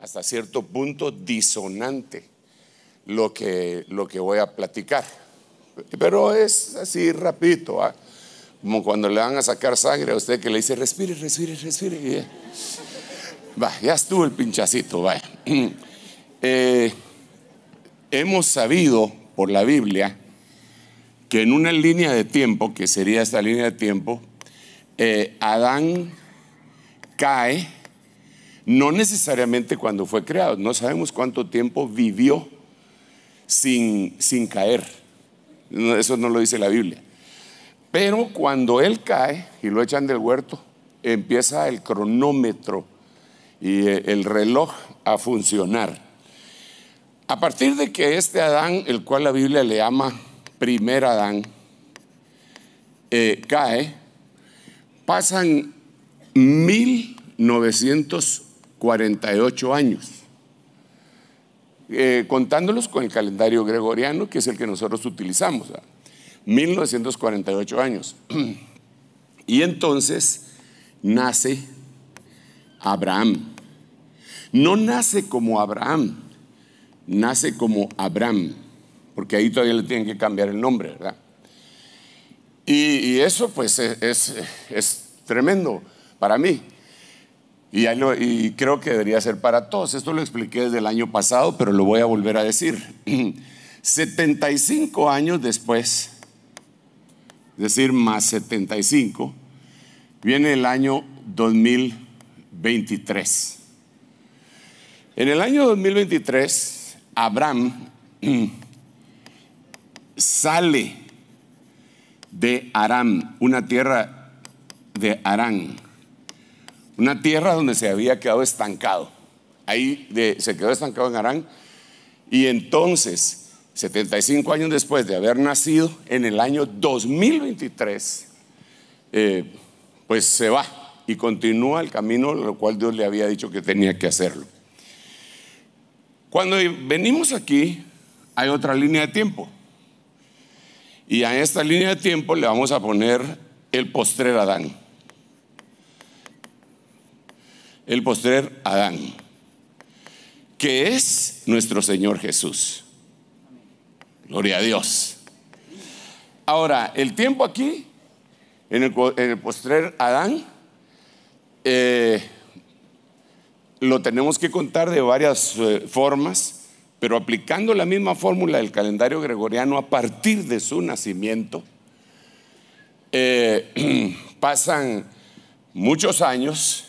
hasta cierto punto disonante lo que, lo que voy a platicar. Pero es así rapidito, ¿ah? como cuando le van a sacar sangre a usted que le dice, respire, respire, respire. ya, va, ya estuvo el pinchacito, vaya. Eh, hemos sabido por la Biblia que en una línea de tiempo, que sería esta línea de tiempo, eh, Adán cae no necesariamente cuando fue creado, no sabemos cuánto tiempo vivió sin, sin caer. Eso no lo dice la Biblia. Pero cuando él cae y lo echan del huerto, empieza el cronómetro y eh, el reloj a funcionar. A partir de que este Adán, el cual la Biblia le llama primer Adán, eh, cae, pasan 1900 48 años. Eh, contándolos con el calendario gregoriano, que es el que nosotros utilizamos, 1948 años. Y entonces nace Abraham. No nace como Abraham, nace como Abraham, porque ahí todavía le tienen que cambiar el nombre, ¿verdad? Y, eso pues es tremendo para mí, y, creo que debería ser para todos. Esto lo expliqué desde el año pasado, pero lo voy a volver a decir. 75 años después, es decir, más 75, viene el año 2023. En el año 2023, Abraham sale de Aram, una tierra de Aram una tierra donde se había quedado estancado. Ahí se quedó estancado en Arán. Y entonces, 75 años después de haber nacido, en el año 2023, eh, pues se va y continúa el camino, lo cual Dios le había dicho que tenía que hacerlo. Cuando venimos aquí, hay otra línea de tiempo. Y a esta línea de tiempo le vamos a poner el postrer Adán. el postrer Adán, que es nuestro Señor Jesús. Gloria a Dios. Ahora, el tiempo aquí, en el, postrer Adán, eh, lo tenemos que contar de varias eh, formas, pero aplicando la misma fórmula del calendario gregoriano a partir de su nacimiento, eh, pasan muchos años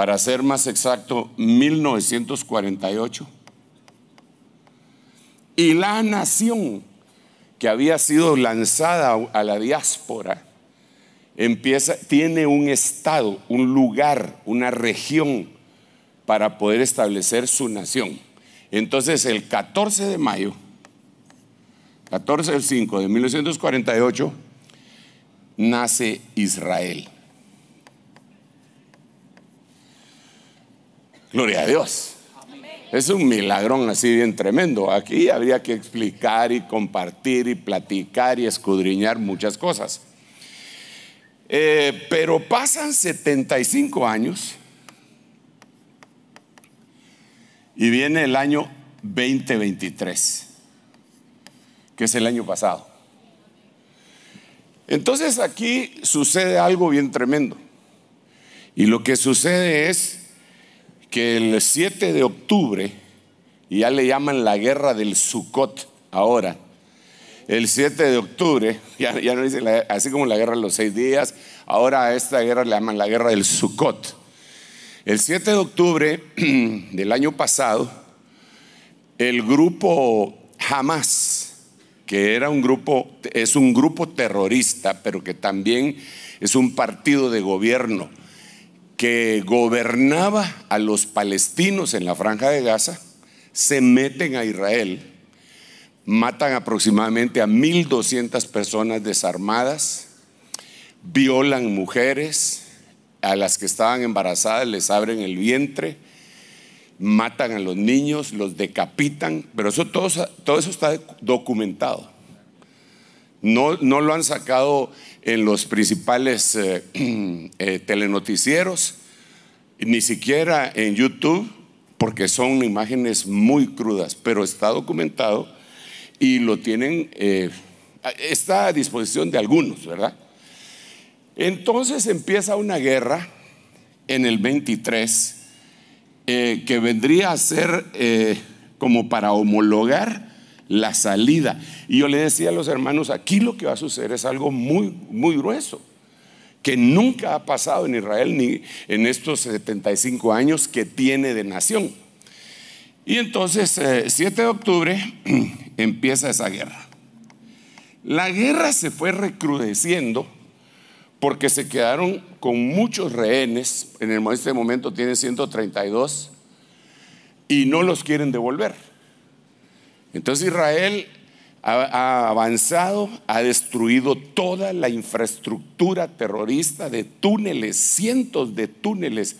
para ser más exacto, 1948. Y la nación que había sido lanzada a la diáspora empieza, tiene un estado, un lugar, una región para poder establecer su nación. Entonces el 14 de mayo, 14 del 5 de 1948, nace Israel. Gloria a Dios. Es un milagrón así bien tremendo. Aquí habría que explicar y compartir y platicar y escudriñar muchas cosas. Eh, pero pasan 75 años y viene el año 2023, que es el año pasado. Entonces aquí sucede algo bien tremendo. Y lo que sucede es que el 7 de octubre, ya le llaman la guerra del Sukkot ahora, el 7 de octubre, ya, no dicen así como la guerra de los seis días, ahora a esta guerra le llaman la guerra del Sukkot. El 7 de octubre del año pasado, el grupo Hamas, que era un grupo, es un grupo terrorista, pero que también es un partido de gobierno que gobernaba a los palestinos en la franja de Gaza, se meten a Israel, matan aproximadamente a 1.200 personas desarmadas, violan mujeres, a las que estaban embarazadas les abren el vientre, matan a los niños, los decapitan, pero eso todo, todo eso está documentado. No, no lo han sacado en los principales eh, eh, telenoticieros, ni siquiera en YouTube, porque son imágenes muy crudas, pero está documentado y lo tienen, eh, está a disposición de algunos, ¿verdad? Entonces empieza una guerra en el 23 que vendría a ser como para homologar la salida. Y yo le decía a los hermanos, aquí lo que va a suceder es algo muy, muy grueso, que nunca ha pasado en Israel ni en estos 75 años que tiene de nación. Y entonces, 7 eh, de octubre, empieza esa guerra. La guerra se fue recrudeciendo porque se quedaron con muchos rehenes, en este momento tiene 132, y no los quieren devolver. Entonces Israel ha, avanzado, ha destruido toda la infraestructura terrorista de túneles, cientos de túneles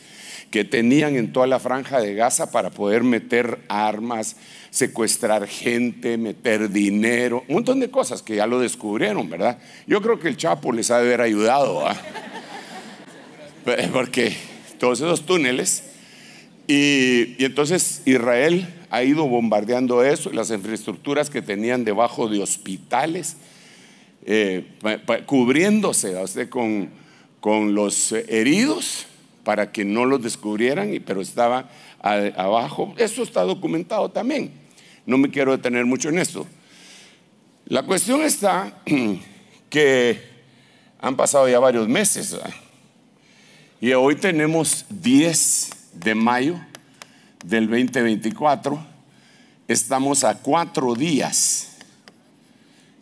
que tenían en toda la franja de Gaza para poder meter armas, secuestrar gente, meter dinero, un montón de cosas que ya lo descubrieron, ¿verdad? Yo creo que el Chapo les ha de haber ayudado, ¿ah? porque todos esos túneles, y entonces Israel ha ido bombardeando eso, las infraestructuras que tenían debajo de hospitales, eh, cubriéndose a con, con, los heridos para que no los descubrieran, pero estaba abajo. Eso está documentado también. No me quiero detener mucho en esto. La cuestión está que han pasado ya varios meses y hoy tenemos 10 de mayo del 2024, estamos a cuatro días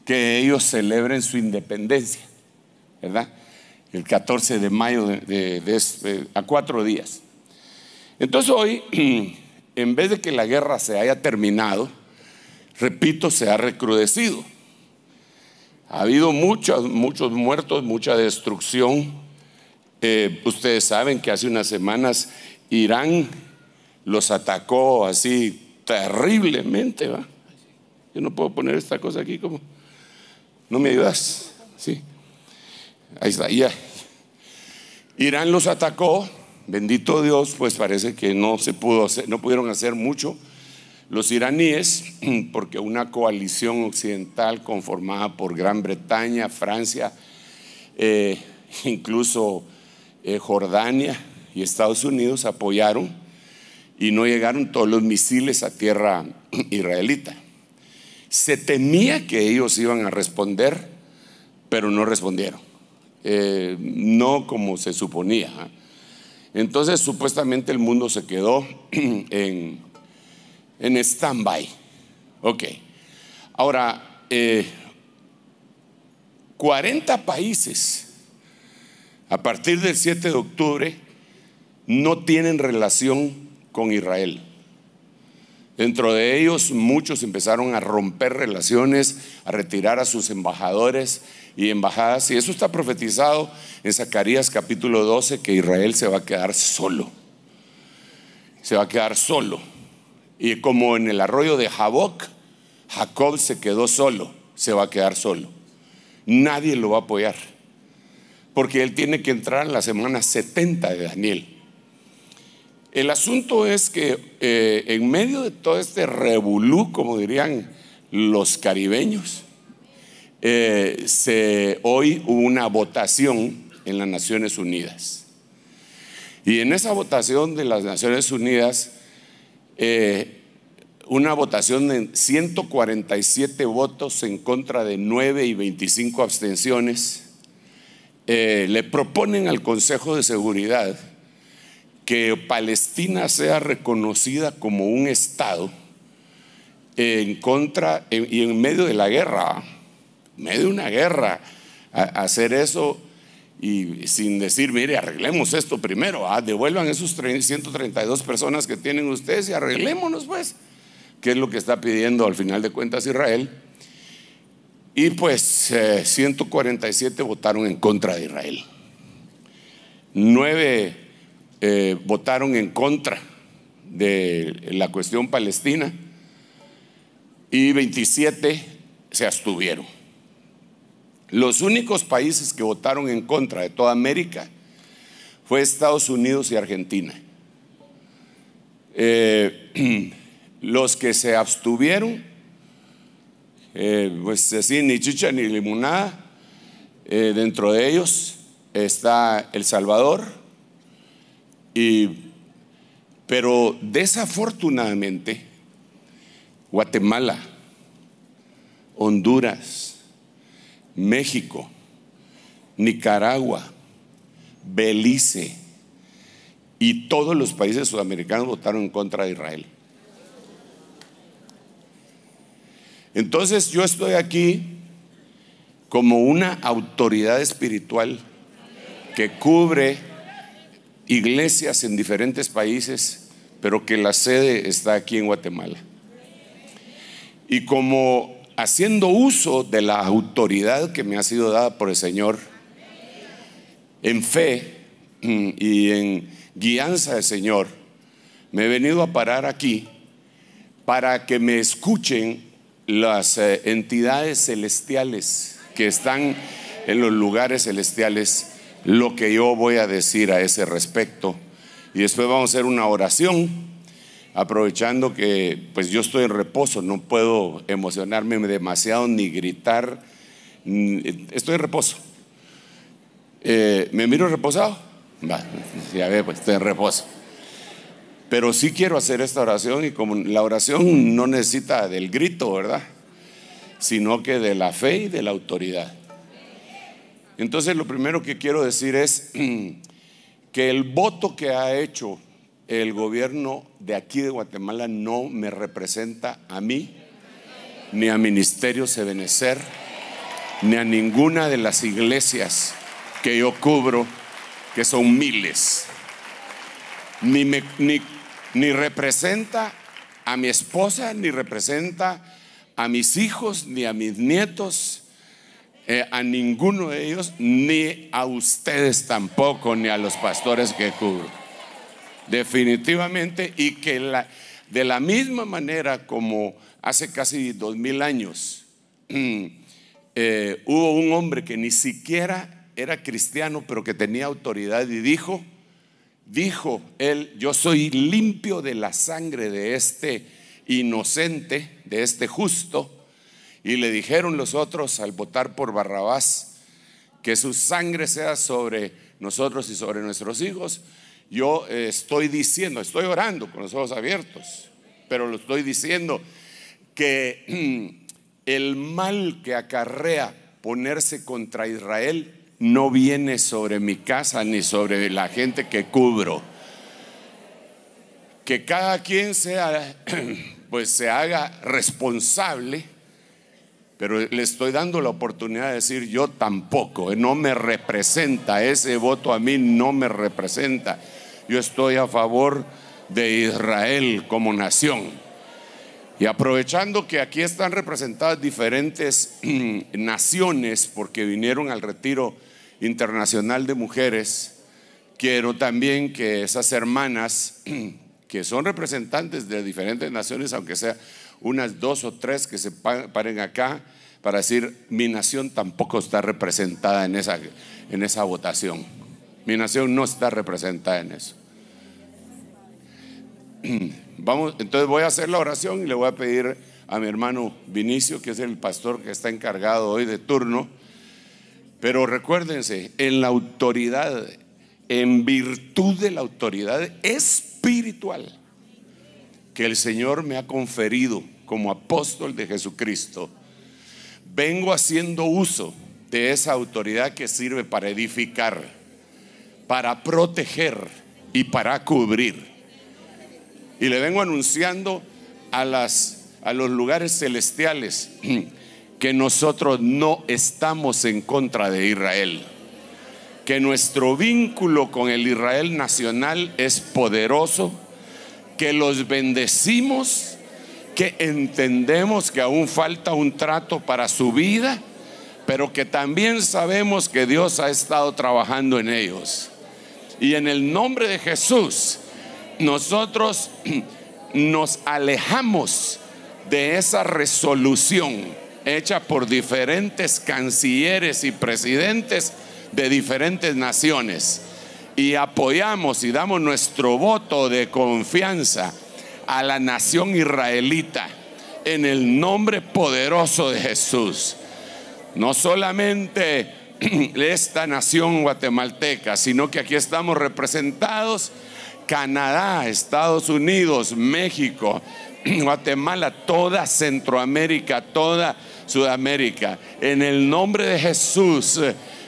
que ellos celebren su independencia, ¿verdad? El 14 de mayo, a cuatro días. Entonces hoy, en vez de que la guerra se haya terminado, repito, se ha recrudecido. Ha habido muchos, muchos muertos, mucha destrucción. Eh, ustedes saben que hace unas semanas Irán los atacó así terriblemente. ¿va? Yo no puedo poner esta cosa aquí como... ¿No me ayudas? Sí. Ahí está, Irán los atacó, bendito Dios, pues parece que no se pudo hacer, no pudieron hacer mucho los iraníes, porque una coalición occidental conformada por Gran Bretaña, Francia, eh, incluso eh, Jordania y Estados Unidos apoyaron y no llegaron todos los misiles a tierra israelita. Se temía que ellos iban a responder, pero no respondieron. Eh, no como se suponía. ¿ah? Entonces supuestamente el mundo se quedó en, en stand-by. Ok. Ahora, 40 eh, países a partir del 7 de octubre no tienen relación con Israel. Dentro de ellos muchos empezaron a romper relaciones, a retirar a sus embajadores y embajadas. Y eso está profetizado en Zacarías capítulo 12, que Israel se va a quedar solo. Se va a quedar solo. Y como en el arroyo de Jaboc, Jacob se quedó solo, se va a quedar solo. Nadie lo va a apoyar. Porque él tiene que entrar en la semana 70 de Daniel el asunto es que eh, en medio de todo este revolú, como dirían los caribeños, eh, se, hoy hubo una votación en las Naciones Unidas. Y en esa votación de las Naciones Unidas, eh, una votación de 147 votos en contra de 9 y 25 abstenciones, le proponen al Consejo de Seguridad que Palestina sea reconocida como un Estado en contra y en medio de la guerra, en medio de una guerra, hacer eso y sin decir, mire, arreglemos esto primero, ah, devuelvan esos 132 personas que tienen ustedes y arreglémonos pues, que es lo que está pidiendo al final de cuentas Israel. Y pues 147 eh, votaron en contra de Israel. Nueve eh, votaron en contra de la cuestión palestina y 27 se abstuvieron. Los únicos países que votaron en contra de toda América fue Estados Unidos y Argentina. Eh, los que se abstuvieron, eh, pues así, ni chicha ni limonada, dentro de ellos está El Salvador, pero desafortunadamente, Guatemala, Honduras, México, Nicaragua, Belice y todos los países sudamericanos votaron en contra de Israel. Entonces yo estoy aquí como una autoridad espiritual que cubre iglesias en diferentes países, pero que la sede está aquí en Guatemala. Y como haciendo uso de la autoridad que me ha sido dada por el Señor, en fe mm, y en guianza del Señor, me he venido a parar aquí para que me escuchen las eh, entidades celestiales que están en los lugares celestiales lo que yo voy a decir a ese respecto. Y después vamos a hacer una oración, aprovechando que pues yo estoy en reposo, no puedo emocionarme demasiado ni gritar, estoy en reposo. Eh, ¿Me miro reposado? ya ve, pues estoy en reposo. Pero sí quiero hacer esta oración y como la oración no necesita del grito, ¿verdad? Sino que de la fe y de la autoridad. Entonces lo primero que quiero decir es que el voto que ha hecho el gobierno de aquí de Guatemala no me representa a mí, ni a Ministerio Sebenecer, ni a ninguna de las iglesias que yo cubro, que son miles. Ni, ni representa a mi esposa, ni representa a mis hijos, ni a mis nietos, eh, a ninguno de ellos, ni a ustedes tampoco, ni a los pastores que cubro. Definitivamente, y que de la misma manera como hace casi dos mil años eh, hubo un hombre que ni siquiera era cristiano, pero que tenía autoridad y dijo, dijo él, yo soy limpio de la sangre de este inocente, de este justo y le dijeron los otros al votar por Barrabás, que su sangre sea sobre nosotros y sobre nuestros hijos. Yo eh, estoy diciendo, estoy orando con los ojos abiertos, pero lo estoy diciendo que el mal que acarrea ponerse contra Israel no viene sobre mi casa ni sobre la gente que cubro. Que cada quien sea, pues se haga responsable pero le estoy dando la oportunidad de decir yo tampoco, eh, no me representa, ese voto a mí no me representa. Yo estoy a favor de Israel como nación. Y aprovechando que aquí están representadas diferentes naciones, porque vinieron al retiro internacional de mujeres, quiero también que esas hermanas que son representantes de diferentes naciones, aunque sea unas dos o tres que se paren acá para decir, mi nación tampoco está representada en esa, en esa votación. Mi nación no está representada en eso. Vamos, entonces voy a hacer la oración y le voy a pedir a mi hermano Vinicio, que es el pastor que está encargado hoy de turno. Pero recuérdense, en la autoridad en virtud de la autoridad espiritual que el Señor me ha conferido como apóstol de Jesucristo, vengo haciendo uso de esa autoridad que sirve para edificar, para proteger y para cubrir. Y le vengo anunciando a, los lugares celestiales que nosotros no estamos en contra de Israel que nuestro vínculo con el Israel nacional es poderoso, que los bendecimos, que entendemos que aún falta un trato para su vida, pero que también sabemos que Dios ha estado trabajando en ellos. Y en el nombre de Jesús, nosotros nos alejamos de esa resolución hecha por diferentes cancilleres y presidentes de diferentes naciones y apoyamos y damos nuestro voto de confianza a la nación israelita en el nombre poderoso de Jesús. No solamente esta nación guatemalteca, sino que aquí estamos representados Canadá, Estados Unidos, México, Guatemala, toda Centroamérica, toda Sudamérica. En el nombre de Jesús.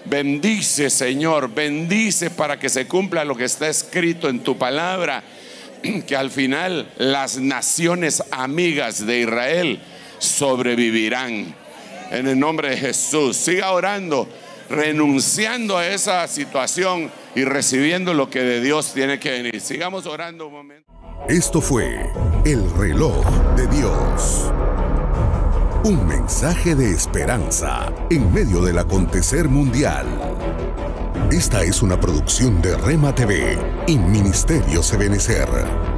Bendice, Señor, bendice para que se cumpla lo que está escrito en tu palabra, que al final las naciones amigas de Israel sobrevivirán. En el nombre de Jesús, siga orando, renunciando a esa situación y recibiendo lo que de Dios tiene que venir. Sigamos orando un momento. Esto fue el reloj de Dios. Un mensaje de esperanza en medio del acontecer mundial. Esta es una producción de Rema TV y Ministerio Sebenecer.